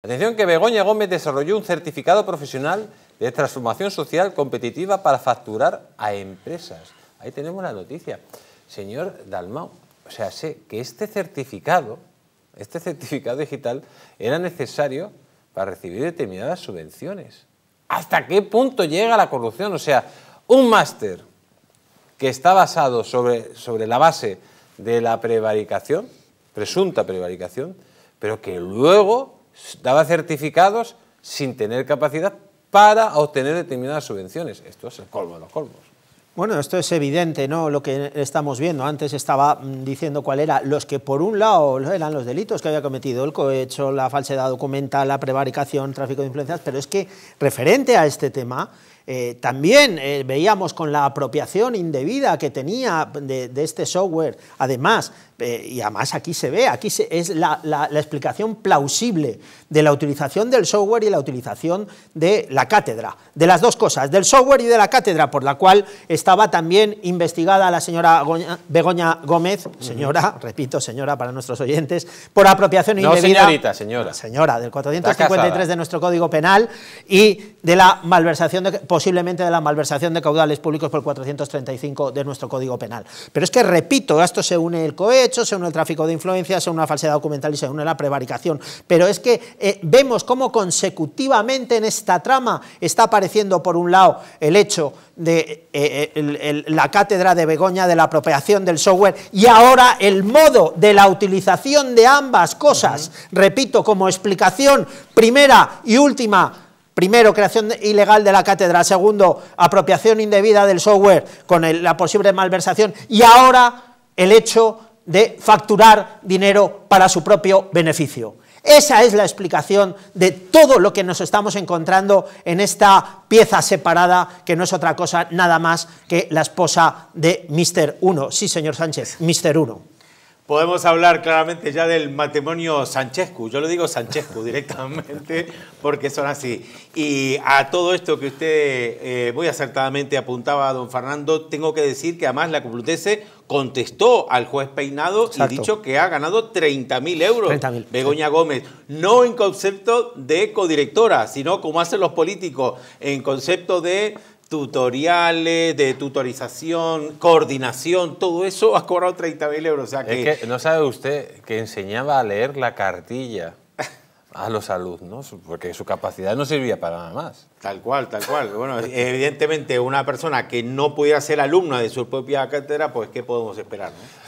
Atención que Begoña Gómez desarrolló un certificado profesional de transformación social competitiva para facturar a empresas. Ahí tenemos la noticia. Señor Dalmau, o sea, sé que este certificado, este certificado digital, era necesario para recibir determinadas subvenciones. ¿Hasta qué punto llega la corrupción? O sea, un máster que está basado sobre, sobre la base de la prevaricación, presunta prevaricación, pero que luego daba certificados sin tener capacidad para obtener determinadas subvenciones. Esto es el colmo de los colmos. Bueno, esto es evidente, ¿no? Lo que estamos viendo. Antes estaba mm, diciendo cuál era. Los que, por un lado, eran los delitos que había cometido, el cohecho, la falsedad documental, la prevaricación, tráfico de influencias, pero es que, referente a este tema, eh, también eh, veíamos con la apropiación indebida que tenía de, este software, además, eh, y además aquí se ve, aquí es la, explicación plausible de la utilización del software y la utilización de la cátedra, de las dos cosas, del software y de la cátedra, por la cual estaba también investigada la señora Begoña Gómez, señora, repito, señora para nuestros oyentes, por apropiación no, indebida. señora. Señora, del 453 de nuestro Código Penal y de la malversación, de, posiblemente de la malversación de caudales públicos por el 435 de nuestro Código Penal. Pero es que, repito, a esto se une el cohecho, se une el tráfico de influencias, se une la falsedad documental y se une la prevaricación. Pero es que eh, vemos cómo consecutivamente en esta trama está apareciendo, por un lado, el hecho de eh, eh, la cátedra de Begoña de la apropiación del software y ahora el modo de la utilización de ambas cosas. Repito, como explicación primera y última, Primero, creación ilegal de la cátedra. Segundo, apropiación indebida del software con la posible malversación. Y ahora, el hecho de facturar dinero para su propio beneficio. Esa es la explicación de todo lo que nos estamos encontrando en esta pieza separada, que no es otra cosa nada más que la esposa de Mister 1. Sí, señor Sánchez, Mister Uno podemos hablar claramente ya del matrimonio Sanchescu. Yo lo digo Sanchescu directamente porque son así. Y a todo esto que usted eh, muy acertadamente apuntaba don Fernando, tengo que decir que además la complutese contestó al juez Peinado y y dicho que ha ganado 30.000 euros 30 Begoña Gómez, no en concepto de codirectora, sino como hacen los políticos, en concepto de tutoriales, de tutorización, coordinación, todo eso ha cobrado 30 mil euros. que... Es que no sabe usted que enseñaba a leer la cartilla a los alumnos, porque su capacidad no servía para nada más. Tal cual, tal cual. Bueno, evidentemente una persona que no pudiera ser alumna de su propia cátedra, pues ¿qué podemos esperar?